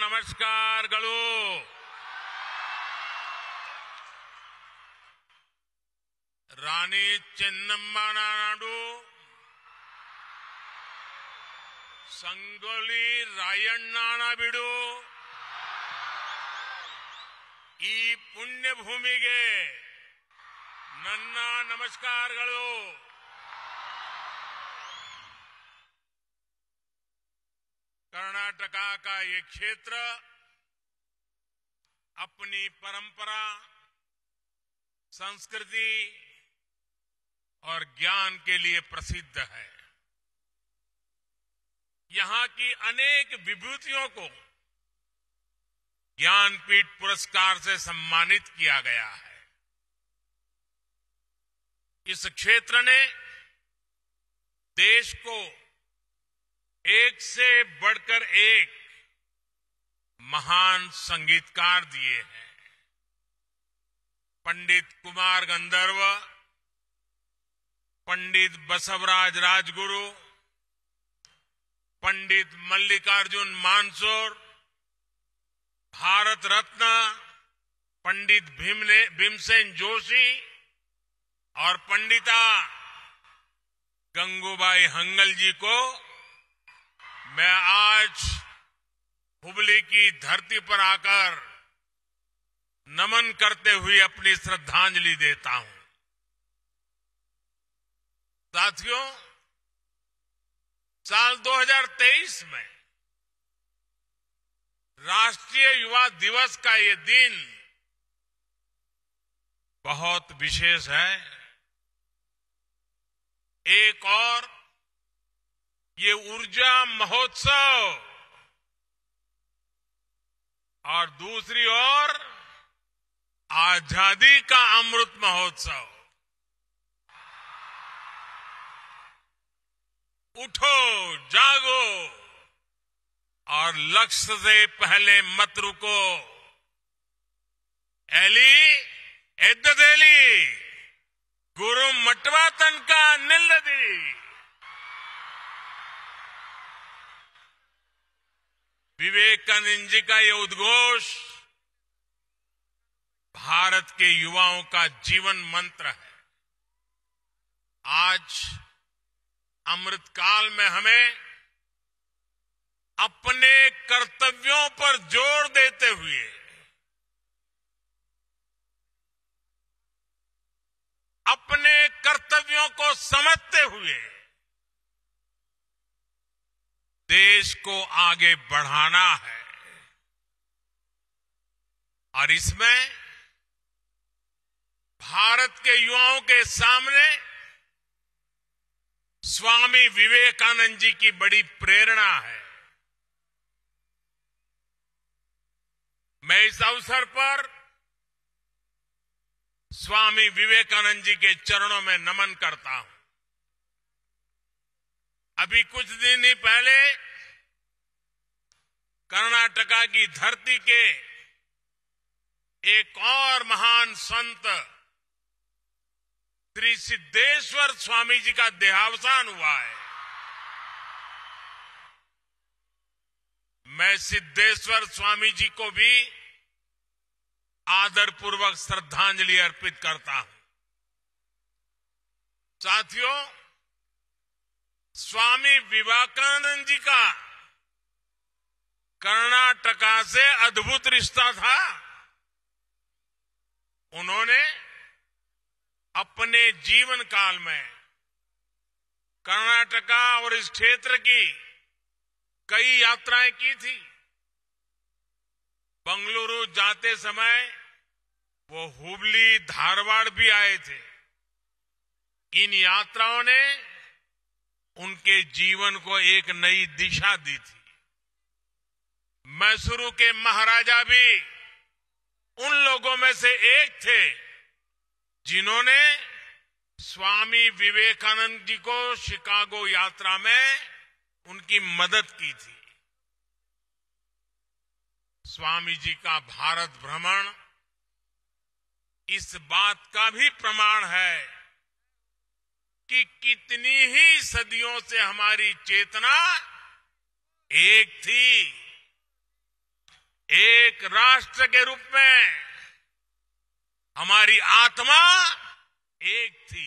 ನಮಸ್ಕಾರಗಳು ರಾಣಿ ಚೆನ್ನಮ್ಮನ ನಾಡು ಸಂಗೊಳ್ಳಿ ರಾಯಣ್ಣನ ಬಿಡು ಈ ಪುಣ್ಯಭೂಮಿಗೆ ನನ್ನ ನಮಸ್ಕಾರಗಳು कर्नाटका का ये क्षेत्र अपनी परंपरा संस्कृति और ज्ञान के लिए प्रसिद्ध है यहां की अनेक विभूतियों को ज्ञानपीठ पुरस्कार से सम्मानित किया गया है इस क्षेत्र ने देश को एक से बढ़कर एक महान संगीतकार दिए हैं पंडित कुमार गंधर्व पंडित बसवराज राजगुरु पंडित मल्लिकार्जुन मानसोर भारत रत्न पंडित भीमले भीमसेन जोशी और पंडिता गंगूबाई हंगल जी को मैं आज हुबली की धरती पर आकर नमन करते हुए अपनी श्रद्धांजलि देता हूं साथियों साल 2023 में राष्ट्रीय युवा दिवस का ये दिन बहुत विशेष है एक और ये ऊर्जा महोत्सव और दूसरी ओर आजादी का अमृत महोत्सव उठो जागो और लक्ष्य से पहले मत रुको एली एदली गुरु मटवा तन विवेकानंद जी का ये उद्घोष भारत के युवाओं का जीवन मंत्र है आज अमृतकाल में हमें अपने कर्तव्यों पर जोर देते हुए अपने कर्तव्यों को समझते हुए देश को आगे बढ़ाना है और इसमें भारत के युवाओं के सामने स्वामी विवेकानंद जी की बड़ी प्रेरणा है मैं इस अवसर पर स्वामी विवेकानंद जी के चरणों में नमन करता हूं अभी कुछ दिन ही पहले कर्नाटका की धरती के एक और महान संत श्री सिद्धेश्वर स्वामी जी का देहावसान हुआ है मैं सिद्धेश्वर स्वामी जी को भी आदरपूर्वक श्रद्धांजलि अर्पित करता हूं साथियों स्वामी विवेकानंद जी का कर्नाटका से अद्भुत रिश्ता था उन्होंने अपने जीवन काल में कर्नाटका और इस क्षेत्र की कई यात्राएं की थी बंगलुरु जाते समय वो हुबली धारवाड़ भी आए थे इन यात्राओं ने उनके जीवन को एक नई दिशा दी थी मैसूरू के महाराजा भी उन लोगों में से एक थे जिन्होंने स्वामी विवेकानंद जी को शिकागो यात्रा में उनकी मदद की थी स्वामी जी का भारत भ्रमण इस बात का भी प्रमाण है कि कितनी ही सदियों से हमारी चेतना एक थी एक राष्ट्र के रूप में हमारी आत्मा एक थी